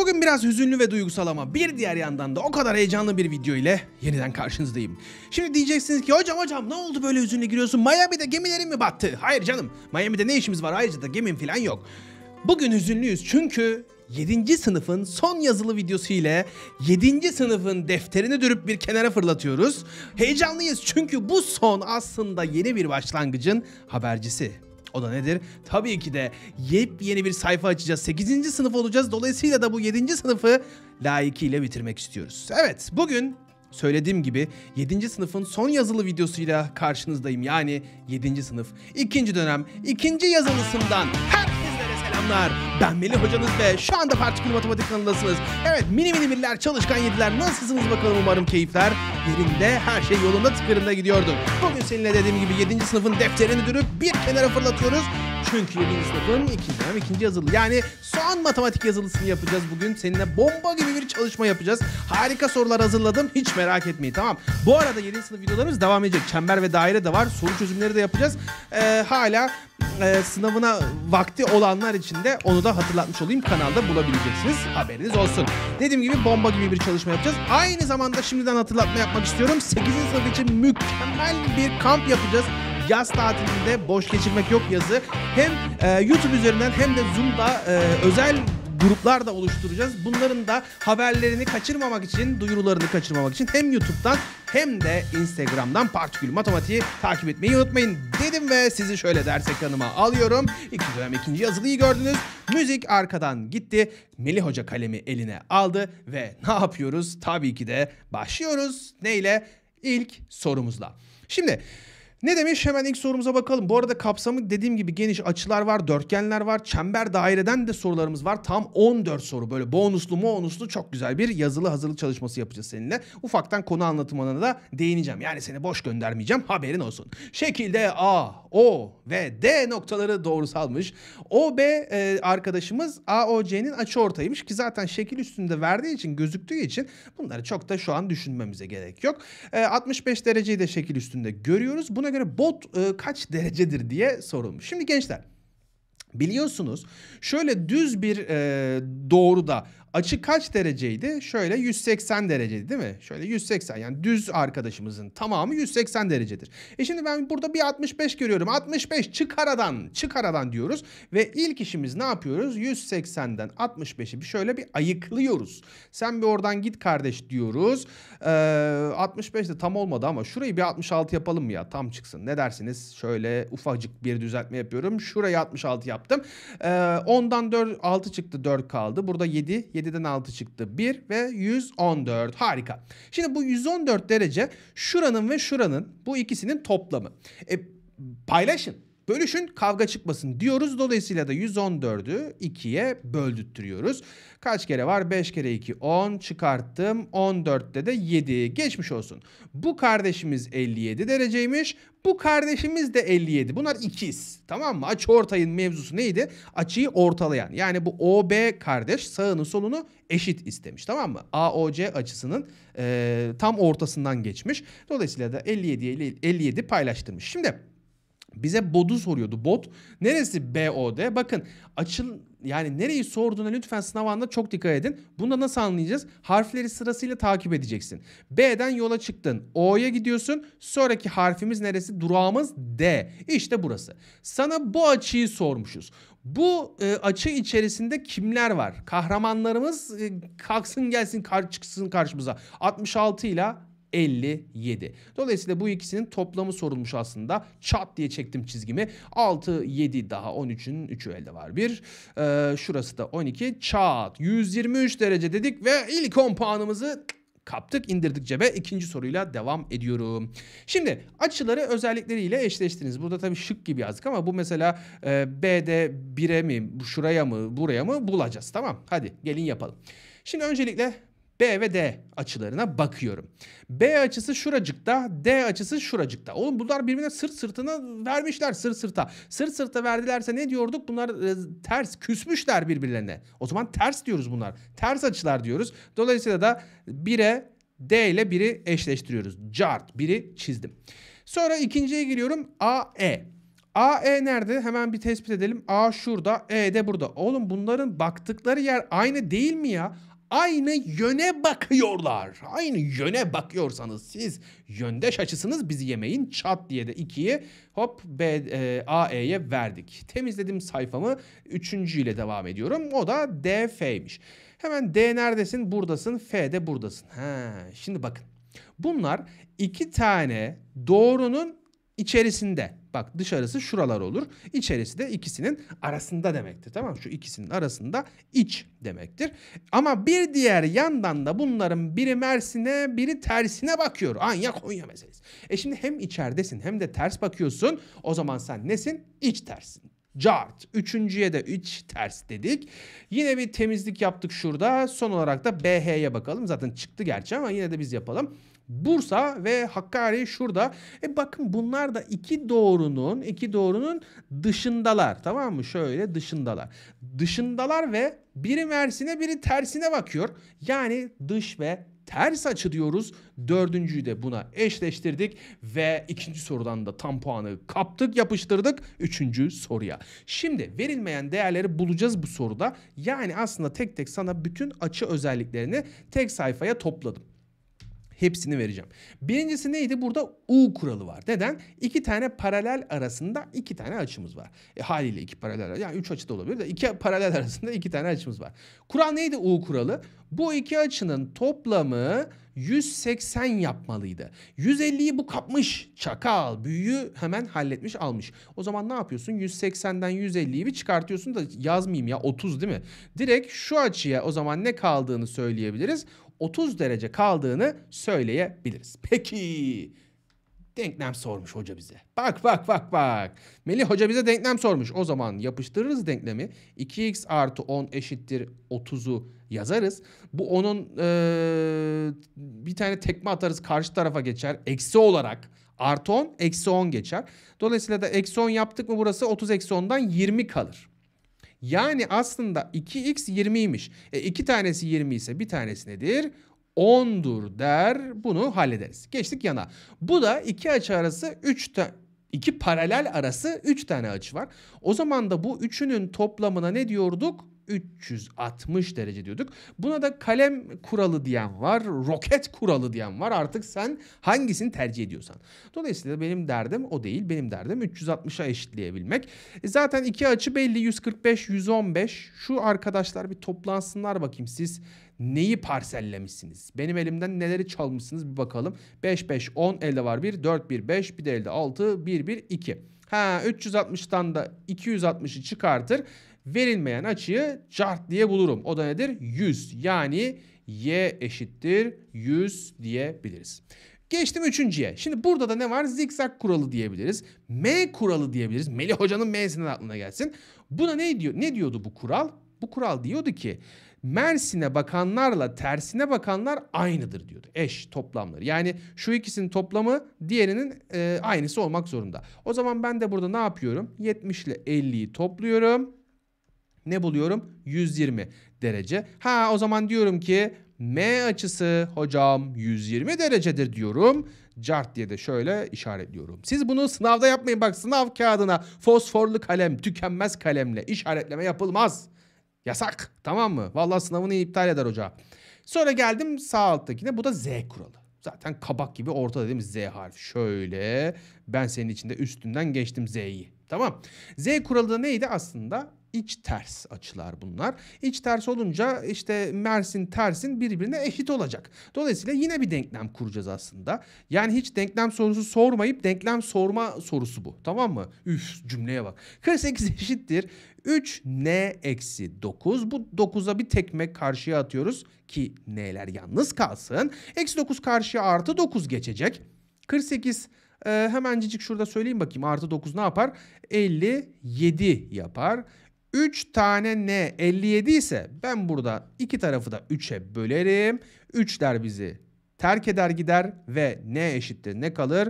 Bugün biraz hüzünlü ve duygusal ama bir diğer yandan da o kadar heyecanlı bir video ile yeniden karşınızdayım. Şimdi diyeceksiniz ki hocam hocam ne oldu böyle hüzünlü giriyorsun? Miami'de gemilerin mi battı? Hayır canım Miami'de ne işimiz var ayrıca da gemim falan yok. Bugün hüzünlüyüz çünkü 7. sınıfın son yazılı videosu ile 7. sınıfın defterini dürüp bir kenara fırlatıyoruz. Heyecanlıyız çünkü bu son aslında yeni bir başlangıcın habercisi. O da nedir? Tabii ki de yepyeni bir sayfa açacağız. 8. sınıf olacağız. Dolayısıyla da bu 7. sınıfı layıkıyla bitirmek istiyoruz. Evet bugün Söylediğim gibi 7. sınıfın son yazılı videosuyla karşınızdayım. Yani 7. sınıf 2. dönem 2. yazılısından. Hep selamlar. Ben Melih hocanız ve şu anda Partikül Matematik kanalındasınız. Evet mini mini birler, çalışkan yediler. Nasılsınız bakalım umarım keyifler yerinde. Her şey yolunda tıkırında gidiyordu. Bugün seninle dediğim gibi 7. sınıfın defterini dönüp bir kenara fırlatıyoruz çünkü 7. sınıfın ikinci, dönem 2. yazılı yani son matematik yazılısını yapacağız bugün. Seninle bomba gibi bir çalışma yapacağız. Harika sorular hazırladım hiç merak etmeyin tamam. Bu arada 7. sınıf videolarımız devam edecek. Çember ve daire de var. Soru çözümleri de yapacağız. Ee, hala e, sınavına vakti olanlar için de onu da hatırlatmış olayım. Kanalda bulabileceksiniz. Haberiniz olsun. Dediğim gibi bomba gibi bir çalışma yapacağız. Aynı zamanda şimdiden hatırlatma yapmak istiyorum. 8. sınıf için mükemmel bir kamp yapacağız yaz tatilinde boş geçirmek yok yazı. Hem e, YouTube üzerinden hem de Zoom'da e, özel gruplar da oluşturacağız. Bunların da haberlerini kaçırmamak için, duyurularını kaçırmamak için hem YouTube'dan hem de Instagram'dan Partikül Matematiği takip etmeyi unutmayın dedim ve sizi şöyle ders ekranıma alıyorum. İlk dönem ikinci yazılıyı gördünüz. Müzik arkadan gitti. Melih Hoca kalemi eline aldı ve ne yapıyoruz? Tabii ki de başlıyoruz. Neyle? İlk sorumuzla. Şimdi ne demiş? Hemen ilk sorumuza bakalım. Bu arada kapsamı dediğim gibi geniş açılar var, dörtgenler var, çember daireden de sorularımız var. Tam 14 soru böyle bonuslu bonuslu çok güzel bir yazılı hazırlık çalışması yapacağız seninle. Ufaktan konu anlatımına da değineceğim. Yani seni boş göndermeyeceğim haberin olsun. Şekilde A, O ve D noktaları doğrusalmış. O, B e, arkadaşımız A, O, C'nin açıortaymış ki zaten şekil üstünde verdiği için gözüktüğü için bunları çok da şu an düşünmemize gerek yok. E, 65 dereceyi de şekil üstünde görüyoruz. Buna buna göre bot e, kaç derecedir diye sorulmuş. Şimdi gençler Biliyorsunuz şöyle düz bir e, doğruda Açı kaç dereceydi? Şöyle 180 dereceydi değil mi? Şöyle 180 yani düz arkadaşımızın tamamı 180 derecedir. E şimdi ben burada bir 65 görüyorum. 65 çıkaradan çıkaradan diyoruz. Ve ilk işimiz ne yapıyoruz? 180'den 65'i bir şöyle bir ayıklıyoruz. Sen bir oradan git kardeş diyoruz. Ee, 65 de tam olmadı ama şurayı bir 66 yapalım mı ya? Tam çıksın. Ne dersiniz? Şöyle ufacık bir düzeltme yapıyorum. Şurayı 66 yaptım. Ee, 10'dan 4, 6 çıktı 4 kaldı. Burada 7, 7 7'den 6 çıktı. 1 ve 114. Harika. Şimdi bu 114 derece şuranın ve şuranın bu ikisinin toplamı. E, paylaşın. Bölüşün kavga çıkmasın diyoruz. Dolayısıyla da 114'ü 2'ye böldürtüyoruz. Kaç kere var? 5 kere 2 10 çıkarttım. 14'te de 7 geçmiş olsun. Bu kardeşimiz 57 dereceymiş. Bu kardeşimiz de 57. Bunlar ikiz. Tamam mı? Açı ortayın mevzusu neydi? Açıyı ortalayan. Yani bu OB kardeş sağını solunu eşit istemiş. Tamam mı? AOC açısının e, tam ortasından geçmiş. Dolayısıyla da 57 57 paylaştırmış. Şimdi bize bodu soruyordu. Bot neresi BOD? Bakın açın yani nereyi sorduğuna lütfen sınav anında çok dikkat edin. Bunu da nasıl anlayacağız? Harfleri sırasıyla takip edeceksin. B'den yola çıktın. O'ya gidiyorsun. Sonraki harfimiz neresi? Durağımız D. İşte burası. Sana bu açıyı sormuşuz. Bu e, açı içerisinde kimler var? Kahramanlarımız e, kalksın gelsin kar çıksın karşımıza. 66 ile 57. Dolayısıyla bu ikisinin toplamı sorulmuş aslında. Çat diye çektim çizgimi. 6, 7 daha 13'ün 3'ü elde var. 1. Ee, şurası da 12. Çat. 123 derece dedik ve ilk 10 puanımızı kaptık indirdik cebe ikinci soruyla devam ediyorum. Şimdi açıları özellikleriyle eşleştiniz. Burada tabii şık gibi yazdık ama bu mesela e, B'de 1'e mi şuraya mı buraya mı bulacağız tamam hadi gelin yapalım. Şimdi öncelikle B ve D açılarına bakıyorum. B açısı şuracıkta, D açısı şuracıkta. Oğlum bunlar birbirine sırt sırtını vermişler sırt sırta. Sırt sırta verdilerse ne diyorduk? Bunlar e, ters, küsmüşler birbirlerine. O zaman ters diyoruz bunlar. Ters açılar diyoruz. Dolayısıyla da 1'e D ile 1'i eşleştiriyoruz. Cart 1'i çizdim. Sonra ikinciye giriyorum. AE. AE nerede? Hemen bir tespit edelim. A şurada, E de burada. Oğlum bunların baktıkları yer aynı değil mi ya? aynı yöne bakıyorlar. Aynı yöne bakıyorsanız siz yöndeş açısınız bizi yemeyin. Çat diye de 2'yi hop B, e, eye verdik. Temizledim sayfamı. Üçüncüyle devam ediyorum. O da d DF'ymiş. Hemen D neredesin? Buradasın. F de buradasın. He. şimdi bakın. Bunlar iki tane doğrunun içerisinde bak dışarısı şuralar olur. İçerisi de ikisinin arasında demektir. Tamam şu ikisinin arasında iç demektir. Ama bir diğer yandan da bunların biri Mersin'e biri tersine bakıyor. Anya Konya meselesi. E şimdi hem içeridesin hem de ters bakıyorsun. O zaman sen nesin? İç tersin. Cart. Üçüncüye de üç ters dedik. Yine bir temizlik yaptık şurada. Son olarak da BH'ye bakalım. Zaten çıktı gerçi ama yine de biz yapalım. Bursa ve Hakkari şurada. E bakın bunlar da iki doğrunun iki doğrunun dışındalar. Tamam mı? Şöyle dışındalar. Dışındalar ve biri mersine biri tersine bakıyor. Yani dış ve ters açı diyoruz. Dördüncüyü de buna eşleştirdik ve ikinci sorudan da tam puanı kaptık yapıştırdık. Üçüncü soruya. Şimdi verilmeyen değerleri bulacağız bu soruda. Yani aslında tek tek sana bütün açı özelliklerini tek sayfaya topladım hepsini vereceğim. Birincisi neydi? Burada U kuralı var. Neden? İki tane paralel arasında iki tane açımız var. E, haliyle iki paralel yani üç açı da olabilir de iki paralel arasında iki tane açımız var. Kural neydi U kuralı? Bu iki açının toplamı 180 yapmalıydı. 150'yi bu kapmış. Çakal büyüğü hemen halletmiş almış. O zaman ne yapıyorsun? 180'den 150'yi bir çıkartıyorsun da yazmayayım ya 30 değil mi? Direkt şu açıya o zaman ne kaldığını söyleyebiliriz. 30 derece kaldığını söyleyebiliriz. Peki denklem sormuş hoca bize. Bak bak bak bak. Melih hoca bize denklem sormuş. O zaman yapıştırırız denklemi. 2x artı 10 eşittir 30'u yazarız. Bu onun ee, bir tane tekme atarız karşı tarafa geçer. Eksi olarak artı 10 eksi 10 geçer. Dolayısıyla da eksi 10 yaptık mı burası 30 eksi 10'dan 20 kalır. Yani aslında 2x 20'ymiş. E, iki tanesi 20 ise bir tanesi nedir? 10'dur der. Bunu hallederiz. Geçtik yana. Bu da iki açı arası 3 iki paralel arası 3 tane açı var. O zaman da bu üçünün toplamına ne diyorduk? 360 derece diyorduk. Buna da kalem kuralı diyen var, roket kuralı diyen var. Artık sen hangisini tercih ediyorsan. Dolayısıyla benim derdim o değil. Benim derdim 360'a eşitleyebilmek. E, zaten iki açı belli 145, 115. Şu arkadaşlar bir toplansınlar bakayım siz neyi parsellemişsiniz? Benim elimden neleri çalmışsınız bir bakalım. 5 5 10 elde var 1, 4 1 5, bir de elde 6, 1 1 2. Ha 360'tan da 260'ı çıkartır. Verilmeyen açıyı cart diye bulurum. O da nedir? 100. Yani y eşittir 100 diyebiliriz. Geçtim üçüncüye. Şimdi burada da ne var? Zikzak kuralı diyebiliriz. M kuralı diyebiliriz. Melih Hoca'nın M'sinden aklına gelsin. Buna ne diyor? Ne diyordu bu kural? Bu kural diyordu ki Mersin'e bakanlarla tersine bakanlar aynıdır diyordu. Eş toplamları. Yani şu ikisinin toplamı diğerinin e, aynısı olmak zorunda. O zaman ben de burada ne yapıyorum? 70 ile 50'yi topluyorum ne buluyorum? 120 derece. Ha o zaman diyorum ki M açısı hocam 120 derecedir diyorum. Cart diye de şöyle işaretliyorum. Siz bunu sınavda yapmayın. Bak sınav kağıdına fosforlu kalem, tükenmez kalemle işaretleme yapılmaz. Yasak. Tamam mı? Vallahi sınavını iptal eder hoca. Sonra geldim sağ alttakine. Bu da Z kuralı. Zaten kabak gibi orta dediğimiz Z harfi. Şöyle ben senin içinde üstünden geçtim Z'yi. Tamam. Z kuralı da neydi aslında? İç ters açılar bunlar. İç ters olunca işte Mersin tersin birbirine eşit olacak. Dolayısıyla yine bir denklem kuracağız aslında. Yani hiç denklem sorusu sormayıp denklem sorma sorusu bu. Tamam mı? Üf cümleye bak. 48 eşittir. 3 n eksi 9. Bu 9'a bir tekme karşıya atıyoruz ki n'ler yalnız kalsın. Eksi 9 karşıya artı 9 geçecek. 48 e, hemencik şurada söyleyeyim bakayım artı 9 ne yapar? 57 yapar. 3 tane n 57 ise ben burada iki tarafı da 3'e bölerim. 3'ler bizi terk eder gider ve n eşittir ne kalır?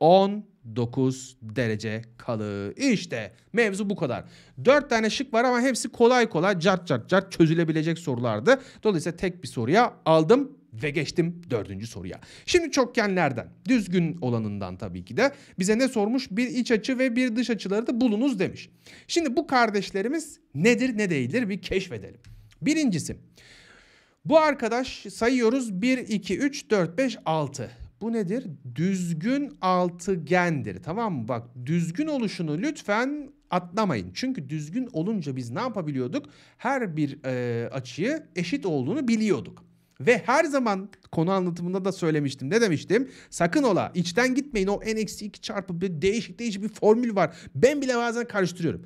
19 derece kalır. İşte mevzu bu kadar. 4 tane şık var ama hepsi kolay kolay cart cart cart çözülebilecek sorulardı. Dolayısıyla tek bir soruya aldım ve geçtim dördüncü soruya. Şimdi çokgenlerden, düzgün olanından tabii ki de bize ne sormuş? Bir iç açı ve bir dış açıları da bulunuz demiş. Şimdi bu kardeşlerimiz nedir ne değildir bir keşfedelim. Birincisi, bu arkadaş sayıyoruz 1, 2, 3, 4, 5, 6. Bu nedir? Düzgün altıgendir. Tamam mı? Bak düzgün oluşunu lütfen atlamayın. Çünkü düzgün olunca biz ne yapabiliyorduk? Her bir e, açıyı eşit olduğunu biliyorduk. Ve her zaman konu anlatımında da söylemiştim. Ne demiştim? Sakın ola içten gitmeyin o n-2 çarpı bir değişik değişik bir formül var. Ben bile bazen karıştırıyorum.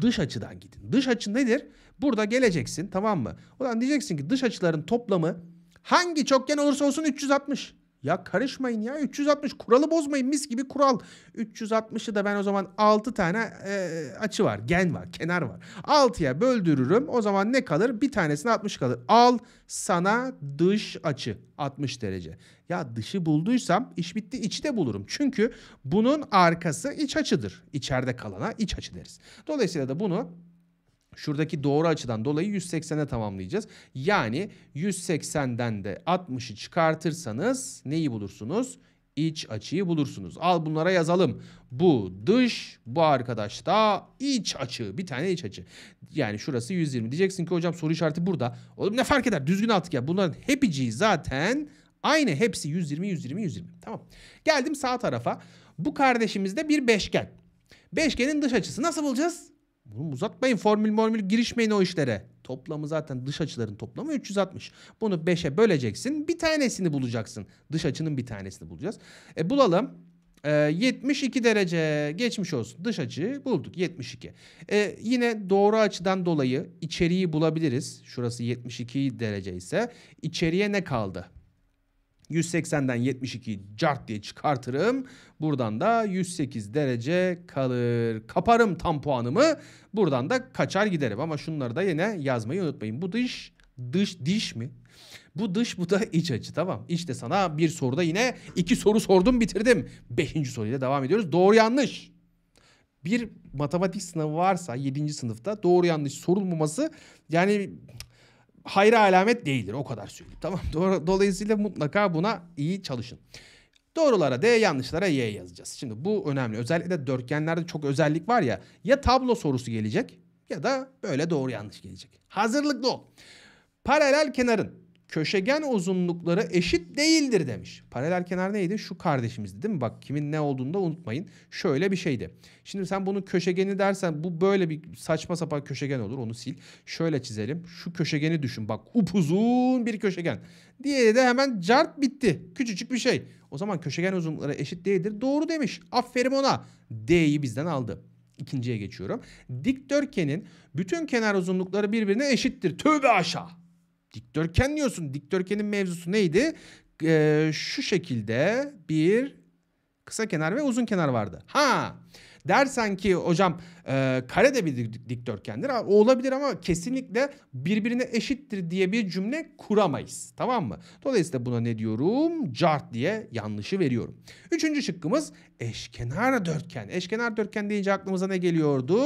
Dış açıdan gidin. Dış açı nedir? Burada geleceksin tamam mı? O zaman diyeceksin ki dış açıların toplamı hangi çokgen olursa olsun 360. Ya karışmayın ya 360 kuralı bozmayın mis gibi kural. 360'ı da ben o zaman 6 tane e, açı var gen var kenar var. 6'ya böldürürüm o zaman ne kalır? Bir tanesine 60 kalır. Al sana dış açı 60 derece. Ya dışı bulduysam iş bitti içi de bulurum. Çünkü bunun arkası iç açıdır. İçeride kalana iç açı deriz. Dolayısıyla da bunu Şuradaki doğru açıdan dolayı 180'e tamamlayacağız. Yani 180'den de 60'ı çıkartırsanız neyi bulursunuz? İç açıyı bulursunuz. Al bunlara yazalım. Bu dış, bu arkadaş da iç açı. Bir tane iç açı. Yani şurası 120. Diyeceksin ki hocam soru işareti burada. Oğlum ne fark eder? Düzgün attık ya. Bunların hepsi zaten aynı. Hepsi 120, 120, 120. Tamam. Geldim sağ tarafa. Bu kardeşimizde bir beşgen. Beşgenin dış açısı nasıl bulacağız? Bunu uzatmayın. Formül formül girişmeyin o işlere. Toplamı zaten dış açıların toplamı 360. Bunu 5'e böleceksin. Bir tanesini bulacaksın. Dış açının bir tanesini bulacağız. E bulalım. E, 72 derece geçmiş olsun. Dış açıyı bulduk 72. E, yine doğru açıdan dolayı içeriği bulabiliriz. Şurası 72 derece ise içeriye ne kaldı? 180'den 72'yi cart diye çıkartırım. Buradan da 108 derece kalır. Kaparım tam puanımı. Buradan da kaçar giderim. Ama şunları da yine yazmayı unutmayın. Bu dış, dış, diş mi? Bu dış bu da iç açı tamam. İşte sana bir soruda yine iki soru sordum bitirdim. Beşinci soruyla devam ediyoruz. Doğru yanlış. Bir matematik sınavı varsa 7. sınıfta doğru yanlış sorulmaması yani hayra alamet değildir. O kadar söyleyeyim. Tamam. Dolayısıyla mutlaka buna iyi çalışın. Doğrulara D, yanlışlara Y yazacağız. Şimdi bu önemli. Özellikle de dörtgenlerde çok özellik var ya. Ya tablo sorusu gelecek ya da böyle doğru yanlış gelecek. Hazırlıklı ol. Paralel kenarın köşegen uzunlukları eşit değildir demiş. Paralel kenar neydi? Şu kardeşimizdi değil mi? Bak kimin ne olduğunu da unutmayın. Şöyle bir şeydi. Şimdi sen bunun köşegeni dersen bu böyle bir saçma sapan köşegen olur. Onu sil. Şöyle çizelim. Şu köşegeni düşün. Bak upuzun bir köşegen. Diğeri de hemen cart bitti. Küçücük bir şey. O zaman köşegen uzunlukları eşit değildir. Doğru demiş. Aferin ona. D'yi bizden aldı. İkinciye geçiyorum. Dikdörtgenin bütün kenar uzunlukları birbirine eşittir. Tövbe aşağı. Dikdörtgen diyorsun. Dikdörtgenin mevzusu neydi? Ee, şu şekilde bir kısa kenar ve uzun kenar vardı. Ha dersen ki hocam e, kare de bir dikdörtgendir. O olabilir ama kesinlikle birbirine eşittir diye bir cümle kuramayız. Tamam mı? Dolayısıyla buna ne diyorum? Cart diye yanlışı veriyorum. Üçüncü şıkkımız eşkenar dörtgen. Eşkenar dörtgen deyince aklımıza ne geliyordu?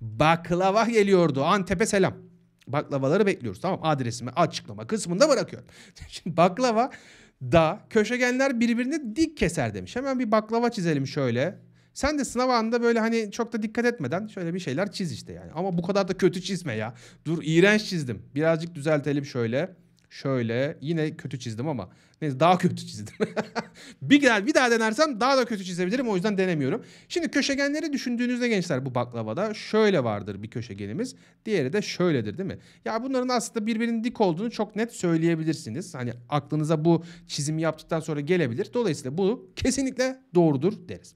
Baklava geliyordu. Antep'e selam. Baklavaları bekliyoruz. Tamam adresimi açıklama kısmında bırakıyorum. Şimdi baklava da köşegenler birbirini dik keser demiş. Hemen bir baklava çizelim şöyle. Sen de sınav anında böyle hani çok da dikkat etmeden şöyle bir şeyler çiz işte yani. Ama bu kadar da kötü çizme ya. Dur iğrenç çizdim. Birazcık düzeltelim şöyle. Şöyle yine kötü çizdim ama neyse daha kötü çizdim. bir, daha, bir daha denersem daha da kötü çizebilirim o yüzden denemiyorum. Şimdi köşegenleri düşündüğünüzde gençler bu baklavada şöyle vardır bir köşegenimiz. Diğeri de şöyledir değil mi? Ya bunların aslında birbirinin dik olduğunu çok net söyleyebilirsiniz. Hani aklınıza bu çizimi yaptıktan sonra gelebilir. Dolayısıyla bu kesinlikle doğrudur deriz.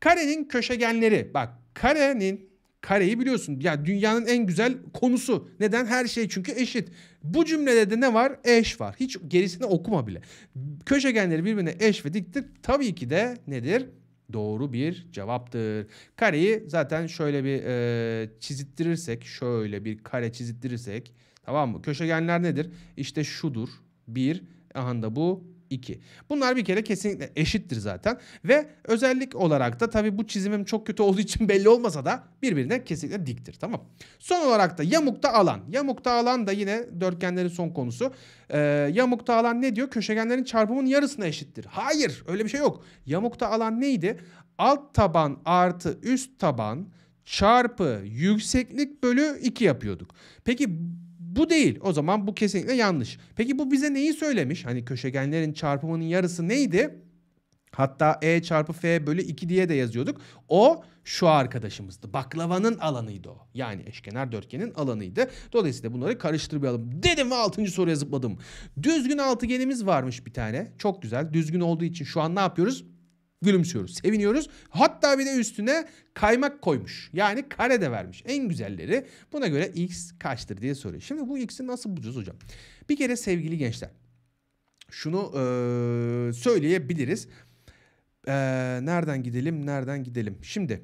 Karenin köşegenleri bak karenin Kareyi biliyorsun. Ya yani dünyanın en güzel konusu. Neden? Her şey çünkü eşit. Bu cümlede de ne var? Eş var. Hiç gerisini okuma bile. Köşegenleri birbirine eş ve diktir. Tabii ki de nedir? doğru bir cevaptır. Kareyi zaten şöyle bir e, çizittirirsek, şöyle bir kare çizittirirsek tamam mı? Köşegenler nedir? İşte şudur. Bir, aha da bu 2. Bunlar bir kere kesinlikle eşittir zaten ve özellik olarak da tabii bu çizimim çok kötü olduğu için belli olmasa da birbirine kesinlikle diktir tamam. Son olarak da yamukta alan. Yamukta alan da yine dörtgenlerin son konusu. Ee, yamukta alan ne diyor? Köşegenlerin çarpımının yarısına eşittir. Hayır öyle bir şey yok. Yamukta alan neydi? Alt taban artı üst taban çarpı yükseklik bölü 2 yapıyorduk. Peki bu değil. O zaman bu kesinlikle yanlış. Peki bu bize neyi söylemiş? Hani köşegenlerin çarpımının yarısı neydi? Hatta E çarpı F bölü 2 diye de yazıyorduk. O şu arkadaşımızdı. Baklavanın alanıydı o. Yani eşkenar dörtgenin alanıydı. Dolayısıyla bunları karıştırmayalım. Dedim ve 6. soruya zıpladım. Düzgün altıgenimiz varmış bir tane. Çok güzel. Düzgün olduğu için şu an ne yapıyoruz? gülümsüyoruz, seviniyoruz. Hatta bir de üstüne kaymak koymuş. Yani kare de vermiş. En güzelleri. Buna göre x kaçtır diye soruyor. Şimdi bu x'i nasıl bulacağız hocam? Bir kere sevgili gençler. Şunu ee, söyleyebiliriz. E, nereden gidelim, nereden gidelim? Şimdi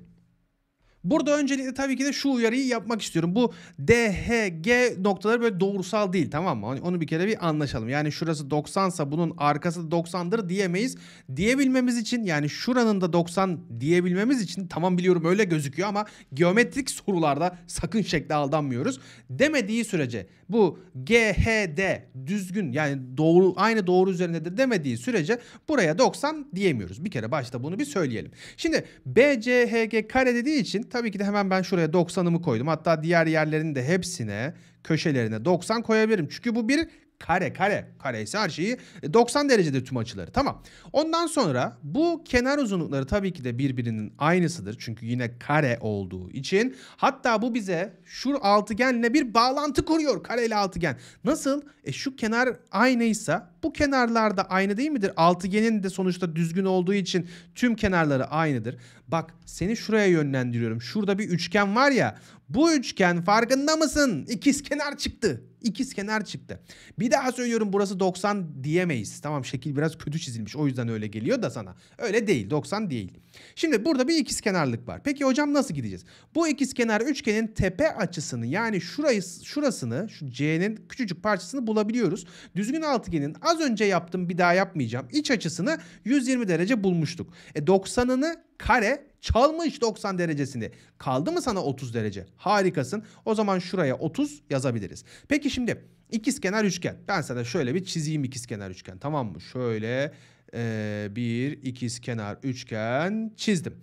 Burada öncelikle tabii ki de şu uyarıyı yapmak istiyorum. Bu D H G noktaları böyle doğrusal değil tamam mı? Hani onu bir kere bir anlaşalım. Yani şurası 90 sa bunun arkası da 90'dır diyemeyiz. Diyebilmemiz için yani şuranın da 90 diyebilmemiz için tamam biliyorum öyle gözüküyor ama geometrik sorularda sakın şekle aldanmıyoruz. Demediği sürece bu G H D düzgün yani doğru aynı doğru üzerindedir demediği sürece buraya 90 diyemiyoruz. Bir kere başta bunu bir söyleyelim. Şimdi B C H G kare dediği için tabii ki de hemen ben şuraya 90'ımı koydum. Hatta diğer yerlerin de hepsine, köşelerine 90 koyabilirim. Çünkü bu bir kare kare kare ise her şeyi 90 e, derecedir tüm açıları tamam. Ondan sonra bu kenar uzunlukları tabii ki de birbirinin aynısıdır. Çünkü yine kare olduğu için. Hatta bu bize şu altıgenle bir bağlantı kuruyor kare ile altıgen. Nasıl? E şu kenar aynıysa bu kenarlar da aynı değil midir? Altıgenin de sonuçta düzgün olduğu için tüm kenarları aynıdır. Bak seni şuraya yönlendiriyorum. Şurada bir üçgen var ya bu üçgen farkında mısın? İkizkenar çıktı. İkizkenar çıktı. Bir daha söylüyorum burası 90 diyemeyiz. Tamam şekil biraz kötü çizilmiş. O yüzden öyle geliyor da sana. Öyle değil. 90 değil. Şimdi burada bir ikizkenarlık var. Peki hocam nasıl gideceğiz? Bu ikizkenar üçgenin tepe açısını yani şurayı şurasını şu C'nin küçücük parçasını bulabiliyoruz. Düzgün altıgenin az önce yaptım bir daha yapmayacağım. İç açısını 120 derece bulmuştuk. E 90'ını kare Çalmış 90 derecesini. Kaldı mı sana 30 derece? Harikasın. O zaman şuraya 30 yazabiliriz. Peki şimdi ikizkenar üçgen. Ben sana şöyle bir çizeyim ikizkenar üçgen. Tamam mı? Şöyle ee, bir ikizkenar üçgen çizdim.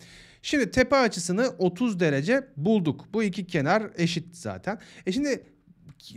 Şimdi tepe açısını 30 derece bulduk. Bu iki kenar eşit zaten. E şimdi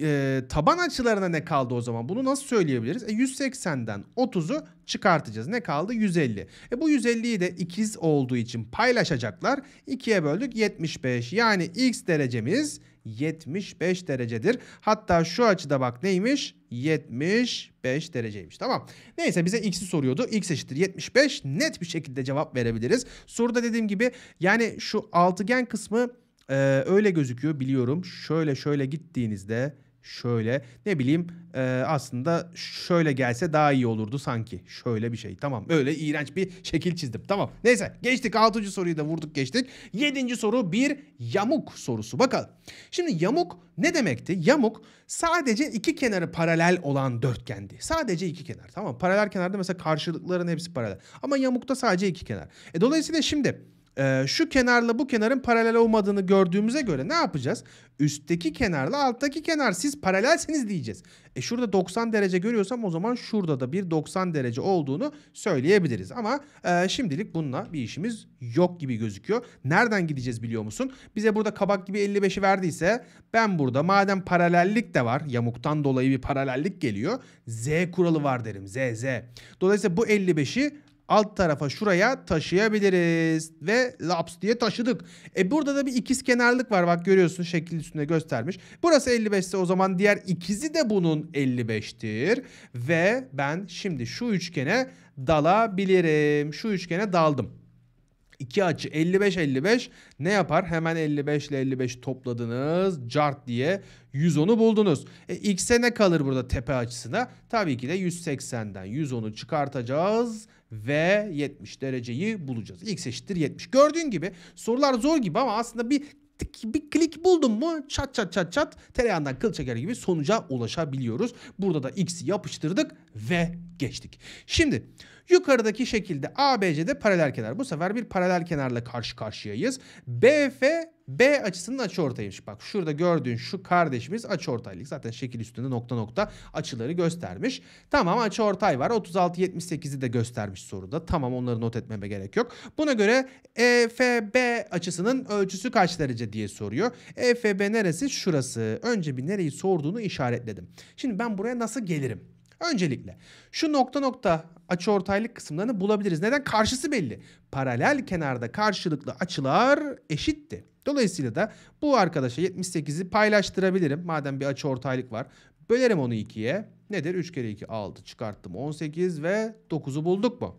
e, taban açılarına ne kaldı o zaman? Bunu nasıl söyleyebiliriz? E, 180'den 30'u çıkartacağız. Ne kaldı? 150. E, bu 150'yi de ikiz olduğu için paylaşacaklar. 2'ye böldük 75. Yani x derecemiz 75 derecedir. Hatta şu açıda bak neymiş? 75 dereceymiş. Tamam. Neyse bize x'i soruyordu. x eşittir 75. Net bir şekilde cevap verebiliriz. Soruda dediğim gibi yani şu altıgen kısmı ee, öyle gözüküyor biliyorum. Şöyle şöyle gittiğinizde şöyle ne bileyim e, aslında şöyle gelse daha iyi olurdu sanki. Şöyle bir şey tamam öyle iğrenç bir şekil çizdim tamam. Neyse geçtik 6. soruyu da vurduk geçtik. 7. soru bir yamuk sorusu bakalım. Şimdi yamuk ne demekti? Yamuk sadece iki kenarı paralel olan dörtgendi. Sadece iki kenar tamam paralel kenarda mesela karşılıkların hepsi paralel. Ama yamukta sadece iki kenar. E, dolayısıyla şimdi e, şu kenarla bu kenarın paralel olmadığını gördüğümüze göre ne yapacağız? Üstteki kenarla alttaki kenar siz paralelsiniz diyeceğiz. E şurada 90 derece görüyorsam o zaman şurada da bir 90 derece olduğunu söyleyebiliriz. Ama e, şimdilik bununla bir işimiz yok gibi gözüküyor. Nereden gideceğiz biliyor musun? Bize burada kabak gibi 55'i verdiyse ben burada madem paralellik de var yamuktan dolayı bir paralellik geliyor. Z kuralı var derim Z Z. Dolayısıyla bu 55'i alt tarafa şuraya taşıyabiliriz. Ve laps diye taşıdık. E burada da bir ikiz kenarlık var. Bak görüyorsun şekil üstünde göstermiş. Burası 55 ise o zaman diğer ikizi de bunun 55'tir. Ve ben şimdi şu üçgene dalabilirim. Şu üçgene daldım. İki açı 55 55 ne yapar? Hemen 55 ile 55 topladınız. Cart diye 110'u buldunuz. E, x'e ne kalır burada tepe açısına? Tabii ki de 180'den 110'u çıkartacağız ve 70 dereceyi bulacağız. X eşittir 70. Gördüğün gibi sorular zor gibi ama aslında bir tık, bir klik buldum mu çat çat çat çat tereyağından kıl çeker gibi sonuca ulaşabiliyoruz. Burada da x'i yapıştırdık ve geçtik. Şimdi Yukarıdaki şekilde ABC'de paralel kenar. Bu sefer bir paralel kenarla karşı karşıyayız. BF B açısının açıortaymış. Bak şurada gördüğün şu kardeşimiz açıortaylık. Zaten şekil üstünde nokta nokta açıları göstermiş. Tamam açıortay var. 36 78'i de göstermiş soruda. Tamam onları not etmeme gerek yok. Buna göre EFB açısının ölçüsü kaç derece diye soruyor. EFB neresi? Şurası. Önce bir nereyi sorduğunu işaretledim. Şimdi ben buraya nasıl gelirim? Öncelikle şu nokta nokta açıortaylık kısımlarını bulabiliriz. Neden? Karşısı belli. Paralel kenarda karşılıklı açılar eşitti. Dolayısıyla da bu arkadaşa 78'i paylaştırabilirim. Madem bir açıortaylık var. Bölerim onu 2'ye. Nedir? 3 kere 2 6 çıkarttım 18 ve 9'u bulduk mu?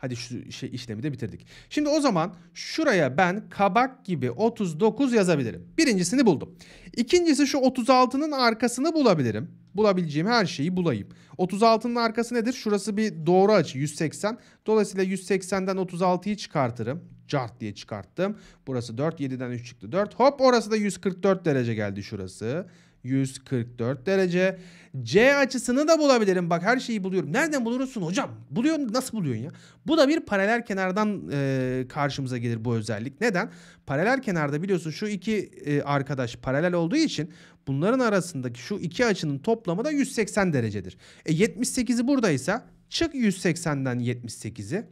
Hadi şu şey, işlemi de bitirdik. Şimdi o zaman şuraya ben kabak gibi 39 yazabilirim. Birincisini buldum. İkincisi şu 36'nın arkasını bulabilirim. Bulabileceğim her şeyi bulayım. 36'nın arkası nedir? Şurası bir doğru açı 180. Dolayısıyla 180'den 36'yı çıkartırım. Cart diye çıkarttım. Burası 4. 7'den 3 çıktı 4. Hop orası da 144 derece geldi şurası. 144 derece. C açısını da bulabilirim. Bak her şeyi buluyorum. Nereden bulursun hocam? Buluyorum nasıl buluyorsun ya? Bu da bir paralel kenardan e, karşımıza gelir bu özellik. Neden? Paralel kenarda biliyorsun şu iki e, arkadaş paralel olduğu için bunların arasındaki şu iki açının toplamı da 180 derecedir. E 78'i buradaysa çık 180'den 78'i.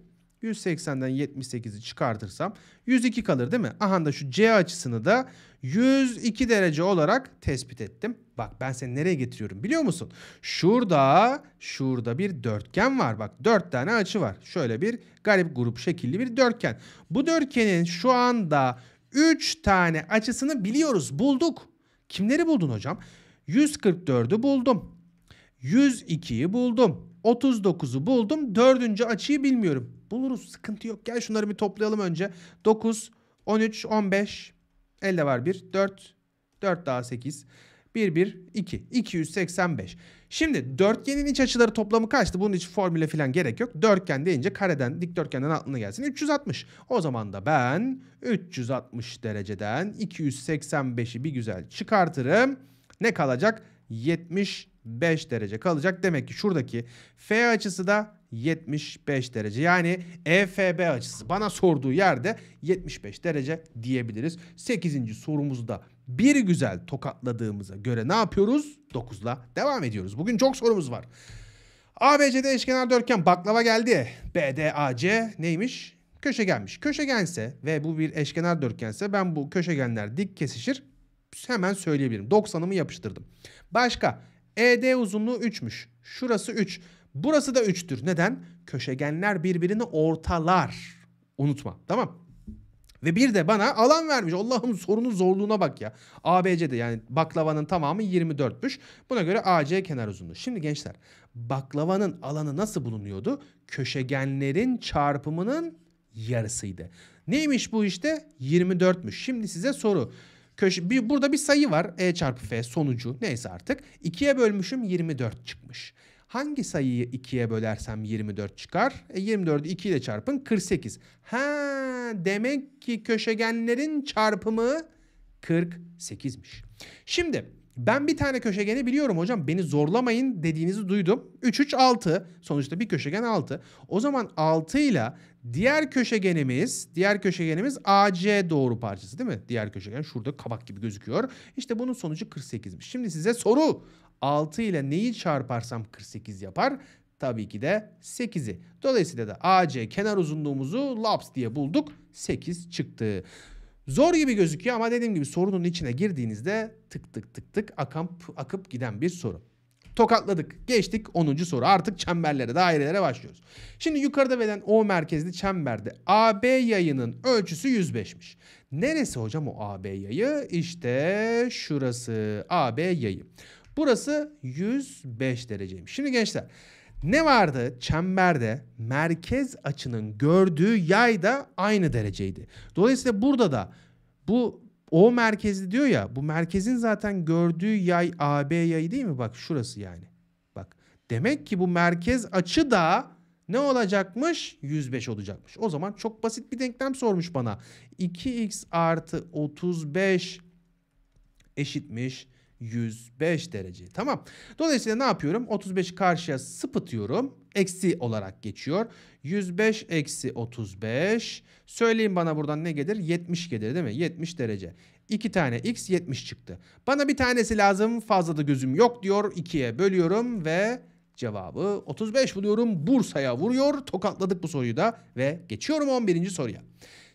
180'den 78'i çıkartırsam 102 kalır değil mi? Aha da şu C açısını da 102 derece olarak tespit ettim. Bak ben seni nereye getiriyorum biliyor musun? Şurada, şurada bir dörtgen var. Bak dört tane açı var. Şöyle bir garip grup şekilli bir dörtgen. Bu dörtgenin şu anda 3 tane açısını biliyoruz. Bulduk. Kimleri buldun hocam? 144'ü buldum. 102'yi buldum. 39'u buldum. Dördüncü açıyı bilmiyorum. Buluruz sıkıntı yok. Gel şunları bir toplayalım önce. 9, 13, 15. Elde var 1. 4. 4 daha 8. 1, 1, 2. 285. Şimdi dörtgenin iç açıları toplamı kaçtı? Bunun için formüle falan gerek yok. Dörtgen deyince kareden, dikdörtgenden aklına gelsin. 360. O zaman da ben 360 dereceden 285'i bir güzel çıkartırım. Ne kalacak? 70 5 derece kalacak. Demek ki şuradaki F açısı da 75 derece. Yani EFB açısı bana sorduğu yerde 75 derece diyebiliriz. 8. sorumuzda bir güzel tokatladığımıza göre ne yapıyoruz? 9'la devam ediyoruz. Bugün çok sorumuz var. ABC'de eşkenar dörtgen baklava geldi. BDAC neymiş? Köşe gelmiş. Köşe gelse ve bu bir eşkenar dörtgense ben bu köşegenler dik kesişir hemen söyleyebilirim. 90'ımı yapıştırdım. Başka ED uzunluğu 3'müş. Şurası 3. Burası da 3'tür. Neden? Köşegenler birbirini ortalar. Unutma. Tamam. Ve bir de bana alan vermiş. Allah'ım sorunun zorluğuna bak ya. ABC'de yani baklavanın tamamı 24'müş. Buna göre AC kenar uzunluğu. Şimdi gençler baklavanın alanı nasıl bulunuyordu? Köşegenlerin çarpımının yarısıydı. Neymiş bu işte? 24'müş. Şimdi size soru. Köşe, bir, burada bir sayı var. E çarpı F sonucu neyse artık. 2'ye bölmüşüm 24 çıkmış. Hangi sayıyı 2'ye bölersem 24 çıkar? E 24'ü 2 ile çarpın 48. Ha demek ki köşegenlerin çarpımı 48'miş. Şimdi ben bir tane köşegeni biliyorum hocam beni zorlamayın dediğinizi duydum. 3 3 6 sonuçta bir köşegen 6. O zaman 6 ile diğer köşegenimiz diğer köşegenimiz AC doğru parçası değil mi? Diğer köşegen şurada kabak gibi gözüküyor. İşte bunun sonucu 48'miş. Şimdi size soru 6 ile neyi çarparsam 48 yapar? Tabii ki de 8'i. Dolayısıyla da AC kenar uzunluğumuzu laps diye bulduk. 8 çıktı. Zor gibi gözüküyor ama dediğim gibi sorunun içine girdiğinizde tık tık tık tık akıp, akıp giden bir soru. Tokatladık. Geçtik 10. soru. Artık çemberlere, dairelere başlıyoruz. Şimdi yukarıda verilen O merkezli çemberde AB yayının ölçüsü 105'miş. Neresi hocam o AB yayı? İşte şurası AB yayı. Burası 105 dereceymiş. Şimdi gençler ne vardı? Çemberde merkez açının gördüğü yay da aynı dereceydi. Dolayısıyla burada da bu o merkezi diyor ya bu merkezin zaten gördüğü yay AB yayı değil mi? Bak şurası yani. Bak demek ki bu merkez açı da ne olacakmış? 105 olacakmış. O zaman çok basit bir denklem sormuş bana. 2x artı 35 eşitmiş 105 derece. Tamam. Dolayısıyla ne yapıyorum? 35 karşıya sıpıtıyorum. Eksi olarak geçiyor. 105 eksi 35. Söyleyin bana buradan ne gelir? 70 gelir değil mi? 70 derece. 2 tane x 70 çıktı. Bana bir tanesi lazım. Fazla da gözüm yok diyor. 2'ye bölüyorum ve cevabı 35 buluyorum. Bursa'ya vuruyor. Tokatladık bu soruyu da ve geçiyorum 11. soruya.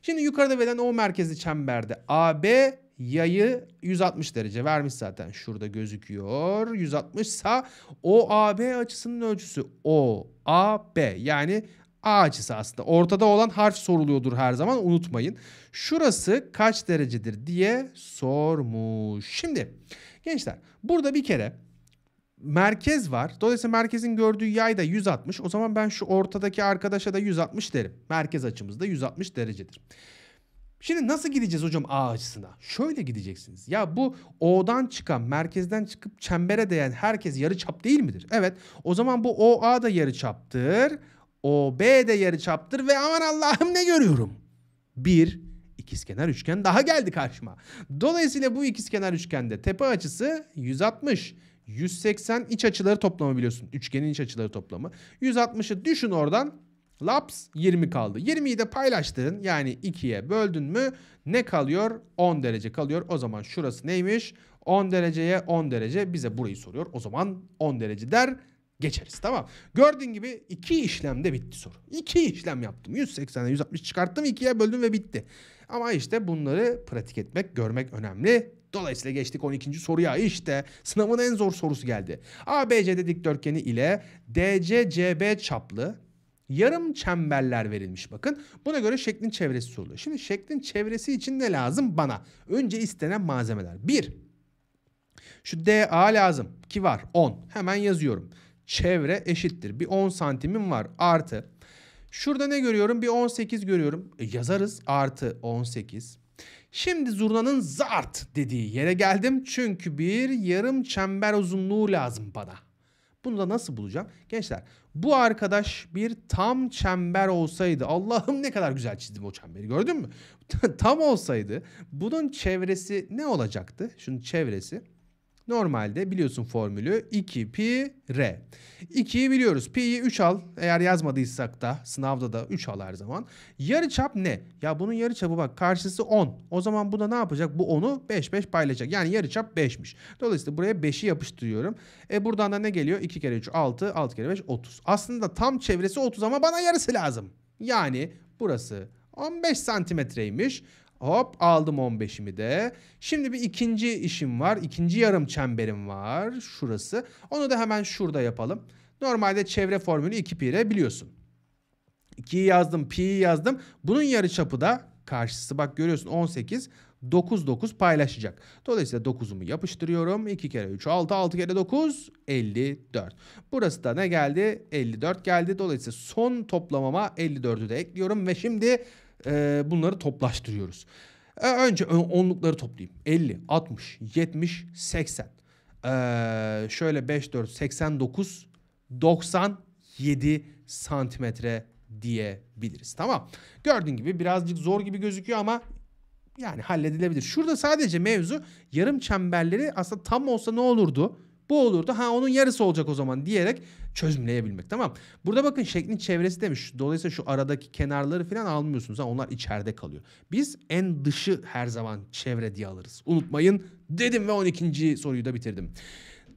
Şimdi yukarıda verilen O merkezli çemberde AB yayı 160 derece vermiş zaten şurada gözüküyor. 160 sa OAB açısının ölçüsü OAB yani A açısı aslında. Ortada olan harf soruluyordur her zaman unutmayın. Şurası kaç derecedir diye sormuş. Şimdi gençler burada bir kere merkez var. Dolayısıyla merkezin gördüğü yay da 160. O zaman ben şu ortadaki arkadaşa da 160 derim. Merkez açımız da 160 derecedir. Şimdi nasıl gideceğiz hocam A açısına? Şöyle gideceksiniz. Ya bu O'dan çıkan, merkezden çıkıp çembere değen herkes yarı çap değil midir? Evet. O zaman bu OA da yarı çaptır. OB de yarı çaptır ve aman Allah'ım ne görüyorum? Bir ikizkenar üçgen daha geldi karşıma. Dolayısıyla bu ikizkenar üçgende tepe açısı 160. 180 iç açıları toplamı biliyorsun. Üçgenin iç açıları toplamı. 160'ı düşün oradan Laps 20 kaldı. 20'yi de paylaştığın yani 2'ye böldün mü ne kalıyor? 10 derece kalıyor. O zaman şurası neymiş? 10 dereceye 10 derece bize burayı soruyor. O zaman 10 derece der geçeriz tamam. Gördüğün gibi iki işlemde bitti soru. İki işlem yaptım. 180'den 160 çıkarttım ikiye böldüm ve bitti. Ama işte bunları pratik etmek, görmek önemli. Dolayısıyla geçtik 12. soruya. İşte sınavın en zor sorusu geldi. ABCD dikdörtgeni ile DCCB çaplı yarım çemberler verilmiş bakın. Buna göre şeklin çevresi soruluyor. Şimdi şeklin çevresi için ne lazım bana. Önce istenen malzemeler. Bir, Şu DA lazım ki var 10. Hemen yazıyorum. Çevre eşittir. Bir 10 santimim var artı. Şurada ne görüyorum? Bir 18 görüyorum. E yazarız artı 18. Şimdi zurnanın zart dediği yere geldim. Çünkü bir yarım çember uzunluğu lazım bana. Bunu da nasıl bulacağım? Gençler bu arkadaş bir tam çember olsaydı Allah'ım ne kadar güzel çizdim o çemberi gördün mü? tam olsaydı bunun çevresi ne olacaktı? Şunun çevresi Normalde biliyorsun formülü 2 pi r. 2'yi biliyoruz. Pi'yi 3 al. Eğer yazmadıysak da sınavda da 3 al her zaman. Yarı çap ne? Ya bunun yarı çapı bak karşısı 10. O zaman bu da ne yapacak? Bu 10'u 5 5 paylaşacak. Yani yarı çap 5'miş. Dolayısıyla buraya 5'i yapıştırıyorum. E buradan da ne geliyor? 2 kere 3 6. 6 kere 5 30. Aslında tam çevresi 30 ama bana yarısı lazım. Yani burası 15 santimetreymiş. Hop aldım 15'imi de. Şimdi bir ikinci işim var. İkinci yarım çemberim var. Şurası. Onu da hemen şurada yapalım. Normalde çevre formülü 2 pire biliyorsun. 2'yi yazdım, pi'yi yazdım. Bunun yarı çapı da karşısı bak görüyorsun 18 9 9 paylaşacak. Dolayısıyla 9'umu yapıştırıyorum. 2 kere 3 6 6 kere 9 54. Burası da ne geldi? 54 geldi. Dolayısıyla son toplamama 54'ü de ekliyorum ve şimdi e, bunları toplaştırıyoruz. E, önce onlukları toplayayım. 50, 60, 70, 80. E, şöyle 5, 4, 89, 97 santimetre diyebiliriz. Tamam. Gördüğün gibi birazcık zor gibi gözüküyor ama yani halledilebilir. Şurada sadece mevzu yarım çemberleri aslında tam olsa ne olurdu? Bu olurdu. Ha onun yarısı olacak o zaman diyerek çözümleyebilmek. Tamam. Burada bakın şeklin çevresi demiş. Dolayısıyla şu aradaki kenarları falan almıyorsunuz. Ha onlar içeride kalıyor. Biz en dışı her zaman çevre diye alırız. Unutmayın dedim ve 12. soruyu da bitirdim.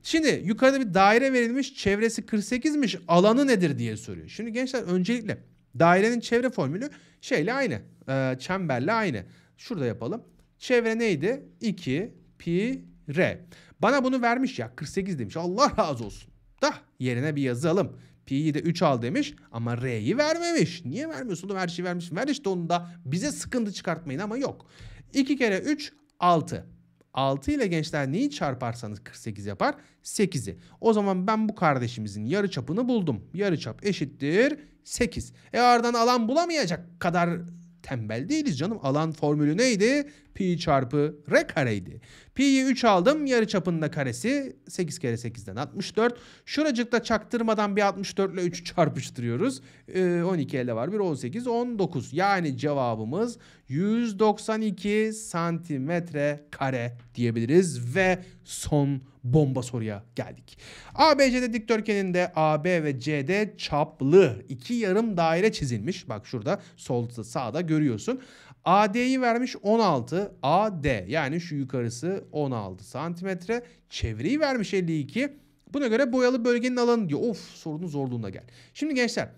Şimdi yukarıda bir daire verilmiş. Çevresi 48'miş. Alanı nedir diye soruyor. Şimdi gençler öncelikle dairenin çevre formülü şeyle aynı. E, çemberle aynı. Şurada yapalım. Çevre neydi? 2 pi r. Bana bunu vermiş ya 48 demiş. Allah razı olsun. Da yerine bir yazalım. Pi'yi de 3 al demiş ama R'yi vermemiş. Niye vermiyorsun oğlum her şeyi vermiş. Ver işte onu da bize sıkıntı çıkartmayın ama yok. 2 kere 3 6. 6 ile gençler neyi çarparsanız 48 yapar? 8'i. O zaman ben bu kardeşimizin yarı çapını buldum. Yarı çap eşittir 8. E ardından alan bulamayacak kadar tembel değiliz canım. Alan formülü neydi? pi çarpı r kareydi. Pi'yi 3 aldım. Yarı çapında karesi 8 kere 8'den 64. Şuracıkta çaktırmadan bir 64 ile 3'ü çarpıştırıyoruz. Ee, 12 elde var. Bir 18, 19. Yani cevabımız 192 santimetre kare diyebiliriz. Ve son bomba soruya geldik. ABCD dikdörtgeninde AB ve CD çaplı iki yarım daire çizilmiş. Bak şurada solda sağda görüyorsun. AD'yi vermiş 16. AD yani şu yukarısı 16 santimetre. Çevreyi vermiş 52. Buna göre boyalı bölgenin alanı diyor. Of sorunun zorluğuna gel. Şimdi gençler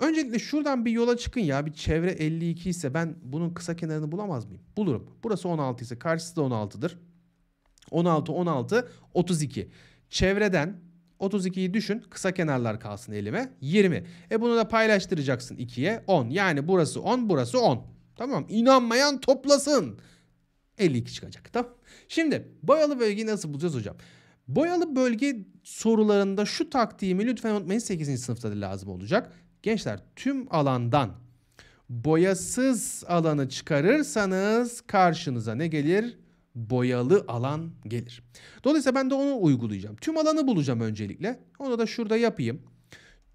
öncelikle şuradan bir yola çıkın ya. Bir çevre 52 ise ben bunun kısa kenarını bulamaz mıyım? Bulurum. Burası 16 ise karşısı da 16'dır. 16, 16, 32. Çevreden 32'yi düşün. Kısa kenarlar kalsın elime. 20. E bunu da paylaştıracaksın 2'ye. 10. Yani burası 10, burası 10. Tamam inanmayan toplasın. 52 çıkacak tamam. Şimdi boyalı bölgeyi nasıl bulacağız hocam? Boyalı bölge sorularında şu taktiğimi lütfen unutmayın 8. sınıfta da lazım olacak. Gençler tüm alandan boyasız alanı çıkarırsanız karşınıza ne gelir? Boyalı alan gelir. Dolayısıyla ben de onu uygulayacağım. Tüm alanı bulacağım öncelikle. Onu da şurada yapayım.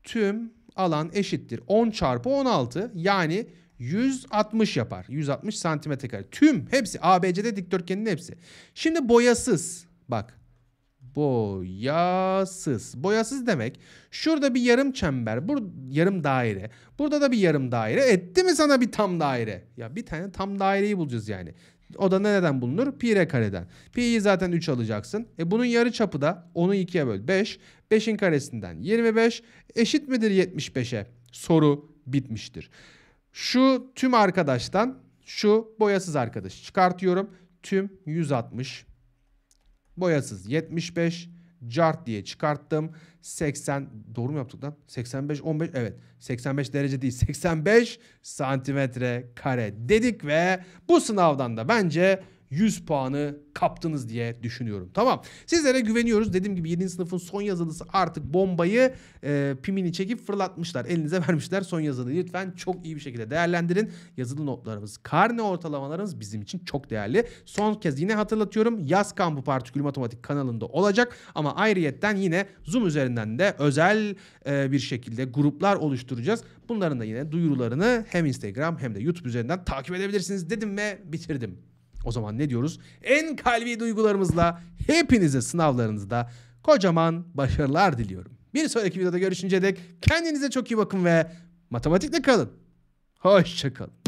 Tüm alan eşittir 10 çarpı 16 yani 160 yapar. 160 santimetre kare. Tüm hepsi ABC'de dikdörtgenin hepsi. Şimdi boyasız. Bak. Boyasız. Boyasız demek şurada bir yarım çember, bur yarım daire. Burada da bir yarım daire. Etti mi sana bir tam daire? Ya bir tane tam daireyi bulacağız yani. O da neden bulunur? Pi'ye kareden. Pi'yi zaten 3 alacaksın. E bunun yarı çapı da 10'u 2'ye böl 5. 5'in karesinden 25 eşit midir 75'e? Soru bitmiştir. Şu tüm arkadaştan şu boyasız arkadaş çıkartıyorum. Tüm 160. Boyasız 75. Cart diye çıkarttım. 80 doğru mu yaptık lan? 85 15 evet 85 derece değil 85 santimetre kare dedik ve bu sınavdan da bence 100 puanı kaptınız diye düşünüyorum. Tamam. Sizlere güveniyoruz. Dediğim gibi 7. sınıfın son yazılısı artık bombayı e, pimini çekip fırlatmışlar. Elinize vermişler son yazılıyı. Lütfen çok iyi bir şekilde değerlendirin. Yazılı notlarımız, karne ortalamalarımız bizim için çok değerli. Son kez yine hatırlatıyorum. Yaz kampı partikül matematik kanalında olacak. Ama ayrıyetten yine Zoom üzerinden de özel e, bir şekilde gruplar oluşturacağız. Bunların da yine duyurularını hem Instagram hem de YouTube üzerinden takip edebilirsiniz dedim ve bitirdim. O zaman ne diyoruz? En kalbi duygularımızla hepinize sınavlarınızda kocaman başarılar diliyorum. Bir sonraki videoda görüşünce dek kendinize çok iyi bakın ve matematikle kalın. Hoşçakalın.